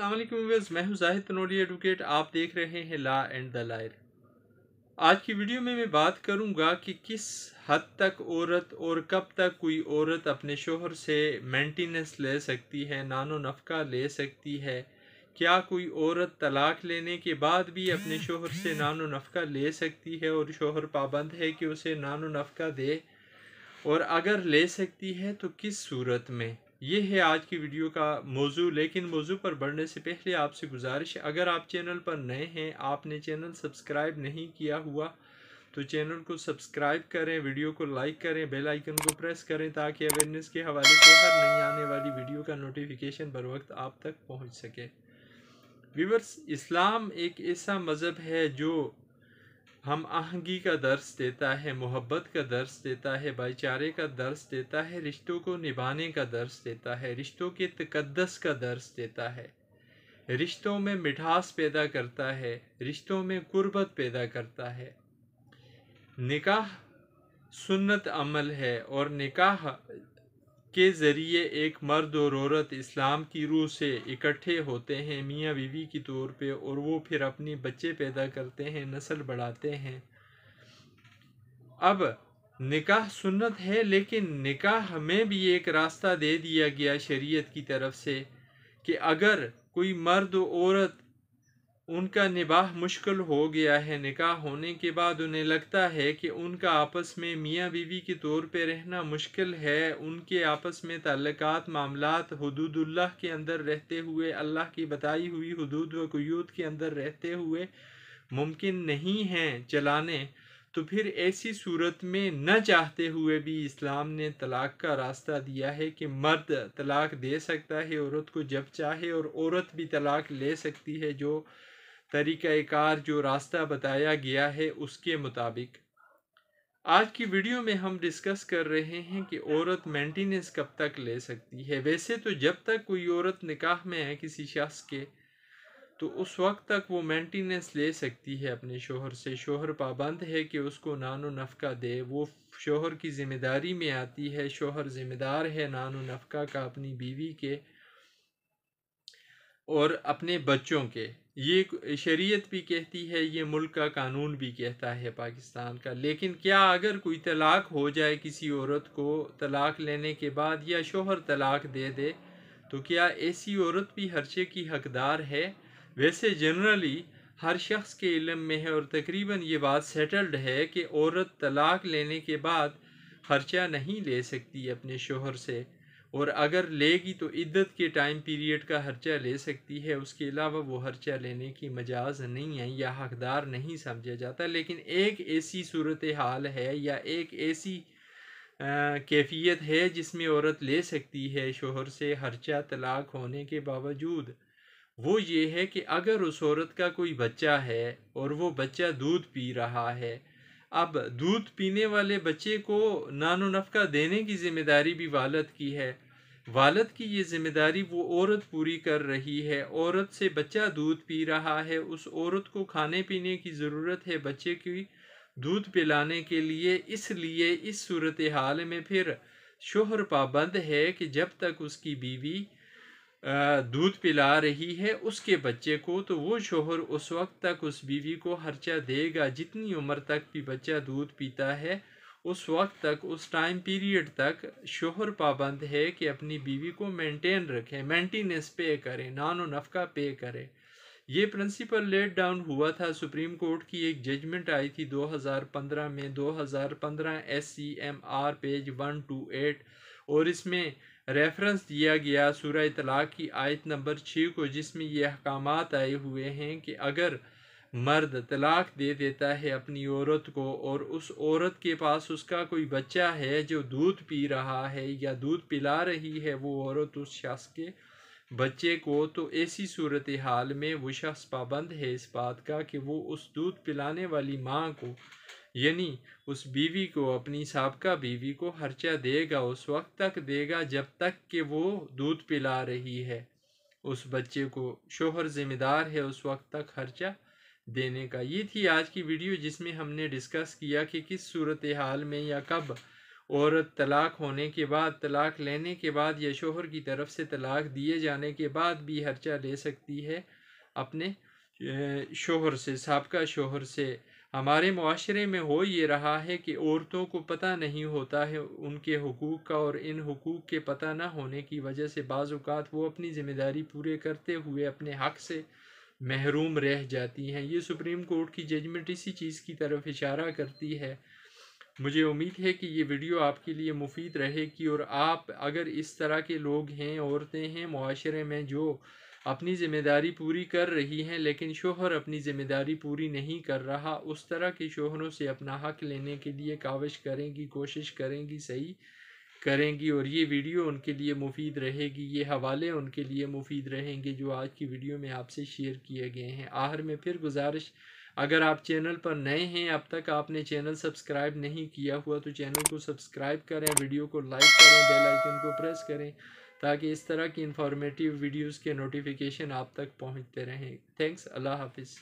अल्लाह मैं हूँ जाहिद तनोरी एडवोकेट आप देख रहे हैं ला एंड द लायर आज की वीडियो में मैं बात करूंगा कि किस हद तक औरत और कब तक कोई औरत अपने शोहर से मेंटेनेंस ले सकती है नानो नफका ले सकती है क्या कोई औरत तलाक लेने के बाद भी अपने शोहर से नानो नफका ले सकती है और शोहर पाबंद है कि उसे नानो नफका दे और अगर ले सकती है तो किस सूरत में ये है आज की वीडियो का मौजू लेकिन मौजू पर बढ़ने से पहले आपसे गुजारिश है अगर आप चैनल पर नए हैं आपने चैनल सब्सक्राइब नहीं किया हुआ तो चैनल को सब्सक्राइब करें वीडियो को लाइक करें बेल आइकन को प्रेस करें ताकि अवेयरनेस के हवाले से हर नई आने वाली वीडियो का नोटिफिकेशन बर वक्त आप तक पहुँच सके व्यूवर्स इस्लाम एक ऐसा मज़हब है जो हम आहंगी का दर्स देता है मोहब्बत का दर्स देता है भाईचारे का दर्स देता है रिश्तों को निभाने का दर्स देता है रिश्तों के तकदस का दर्स देता है रिश्तों में मिठास पैदा करता है रिश्तों में गुर्बत पैदा करता है निकाह सुन्नत अमल है और निकाह के ज़रिए एक मर्द और औरत इस्लाम की रूह से इकट्ठे होते हैं मियाँ बीवी की तौर पे और वो फिर अपने बच्चे पैदा करते हैं नस्ल बढ़ाते हैं अब निकाह सुन्नत है लेकिन निकाह हमें भी एक रास्ता दे दिया गया शरीयत की तरफ से कि अगर कोई मर्द औरत उनका निबाह मुश्किल हो गया है निकाह होने के बाद उन्हें लगता है कि उनका आपस में मियाँ बीवी के तौर पे रहना मुश्किल है उनके आपस में तल्लक़ात मामला हदूदुल्लाह के अंदर रहते हुए अल्लाह की बताई हुई हदूद व कयूद के अंदर रहते हुए मुमकिन नहीं हैं चलाने तो फिर ऐसी सूरत में न चाहते हुए भी इस्लाम ने तलाक का रास्ता दिया है कि मर्द तलाक दे सकता है औरत को जब चाहे और औरत भी तलाक ले सकती है जो तरीक़ार जो रास्ता बताया गया है उसके मुताबिक आज की वीडियो में हम डिस्कस कर रहे हैं कि औरत मेंटेनेंस कब तक ले सकती है वैसे तो जब तक कोई औरत निकाह में है किसी शख्स के तो उस वक्त तक वो मेंटेनेंस ले सकती है अपने शोहर से शोहर पाबंद है कि उसको नानो नफका दे वो शोहर की ज़िम्मेदारी में आती है शोहर ज़िम्मेदार है नानो नफका का अपनी बीवी के और अपने बच्चों के ये शरीयत भी कहती है ये मुल्क का कानून भी कहता है पाकिस्तान का लेकिन क्या अगर कोई तलाक हो जाए किसी औरत को तलाक लेने के बाद या शोहर तलाक दे दे तो क्या ऐसी औरत भी हर्चे की हकदार है वैसे जनरली हर शख्स के इलम में है और तकरीबन ये बात सेटल्ड है कि औरत तलाक लेने के बाद खर्चा नहीं ले सकती अपने शोहर से और अगर लेगी तो इद्दत के टाइम पीरियड का हर्चा ले सकती है उसके अलावा वो हर्चा लेने की मजाज नहीं है या हकदार नहीं समझा जाता लेकिन एक ऐसी सूरत हाल है या एक ऐसी कैफियत है जिसमें औरत ले सकती है शोहर से हर्चा तलाक होने के बावजूद वो ये है कि अगर उस औरत का कोई बच्चा है और वो बच्चा दूध पी रहा है अब दूध पीने वाले बच्चे को नानो नफका देने की जिम्मेदारी भी वालद की है वालद की ये जिम्मेदारी वो औरत पूरी कर रही है औरत से बच्चा दूध पी रहा है उस औरत को खाने पीने की ज़रूरत है बच्चे की दूध पिलाने के लिए इसलिए इस सूरत हाल में फिर शोहर पाबंद है कि जब तक उसकी बीवी दूध पिला रही है उसके बच्चे को तो वो शोहर उस वक्त तक उस बीवी को खर्चा देगा जितनी उम्र तक भी बच्चा दूध पीता है उस वक्त तक उस टाइम पीरियड तक शोहर पाबंद है कि अपनी बीवी को मेंटेन रखें मेंटेनेंस पे करें नान और नफका पे करें ये प्रिंसिपल लेट डाउन हुआ था सुप्रीम कोर्ट की एक जजमेंट आई थी 2015 में 2015 S C M R page eight और इसमें रेफरेंस दिया गया सूर्य तलाक की आयत नंबर छः को जिसमें ये अहकाम आए हुए हैं कि अगर मर्द तलाक दे देता है अपनी औरत को और उस औरत के पास उसका कोई बच्चा है जो दूध पी रहा है या दूध पिला रही है वो औरत उस शख्स के बच्चे को तो ऐसी सूरत हाल में वो शख्स पाबंद है इस बात का कि वो उस दूध पिलाने वाली माँ को यानी उस बीवी को अपनी सबका बीवी को हर्चा देगा उस वक्त तक देगा जब तक कि वो दूध पिला रही है उस बच्चे को शोहर ज़िम्मेदार है उस वक्त तक खर्चा देने का ये थी आज की वीडियो जिसमें हमने डिस्कस किया कि किस सूरत हाल में या कब औरत तलाक होने के बाद तलाक लेने के बाद या शोहर की तरफ से तलाक दिए जाने के बाद भी हर्चा ले सकती है अपने शोहर से सबका शोहर से हमारे माशरे में हो ये रहा है कि औरतों को पता नहीं होता है उनके हकूक़ का और इन हकूक़ के पता ना होने की वजह से बाज़ात वो अपनी ज़िम्मेदारी पूरे करते हुए अपने हक़ से महरूम रह जाती हैं ये सुप्रीम कोर्ट की जजमेंट इसी चीज़ की तरफ इशारा करती है मुझे उम्मीद है कि ये वीडियो आपके लिए मुफीद रहेगी और आप अगर इस तरह के लोग हैं औरतें हैं माशरे में जो अपनी ज़िम्मेदारी पूरी कर रही हैं लेकिन शोहर अपनी ज़िम्मेदारी पूरी नहीं कर रहा उस तरह के शोहरों से अपना हक लेने के लिए काविश करेंगी कोशिश करेंगी सही करेंगी और ये वीडियो उनके लिए मुफीद रहेगी ये हवाले उनके लिए मुफीद रहेंगे जो आज की वीडियो में आपसे शेयर किए गए हैं आखिर में फिर गुजारिश अगर आप चैनल पर नए हैं अब तक आपने चैनल सब्सक्राइब नहीं किया हुआ तो चैनल को सब्सक्राइब करें वीडियो को लाइक करें बेल आइकन को प्रेस करें ताकि इस तरह की इन्फॉर्मेटिव वीडियोस के नोटिफिकेशन आप तक पहुंचते रहें थैंक्स अल्लाह हाफिज़